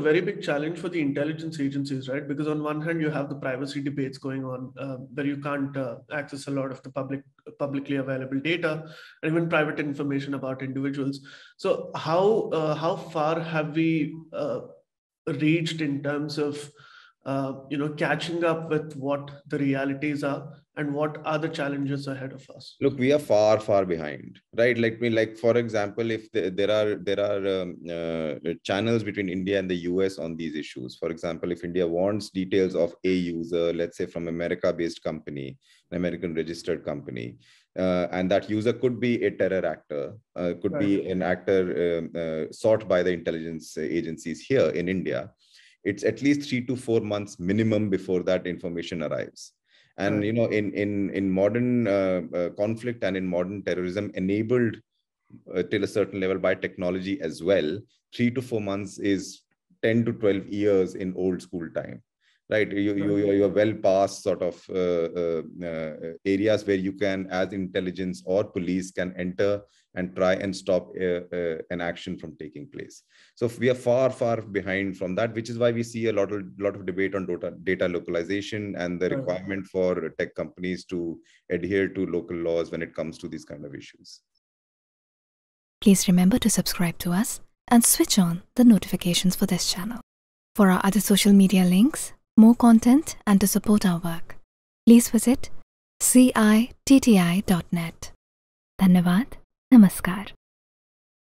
a very big challenge for the intelligence agencies, right? Because on one hand, you have the privacy debates going on, uh, where you can't uh, access a lot of the public publicly available data, and even private information about individuals. So how uh, how far have we uh, reached in terms of uh, you know catching up with what the realities are and what are the challenges ahead of us look we are far far behind right like me, like for example if the, there are there are um, uh, channels between india and the us on these issues for example if india wants details of a user let's say from america based company an american registered company uh, and that user could be a terror actor uh, could right. be an actor um, uh, sought by the intelligence agencies here in india it's at least three to four months minimum before that information arrives and you know in in in modern uh, uh, conflict and in modern terrorism enabled uh, till a certain level by technology as well 3 to 4 months is 10 to 12 years in old school time right you, you you are well past sort of uh, uh, uh, areas where you can as intelligence or police can enter and try and stop uh, uh, an action from taking place so we are far far behind from that which is why we see a lot of lot of debate on data data localization and the hmm. requirement for tech companies to adhere to local laws when it comes to these kind of issues please remember to subscribe to us and switch on the notifications for this channel for our other social media links more content and to support our work, please visit citti.net. Dhanyavad. Namaskar.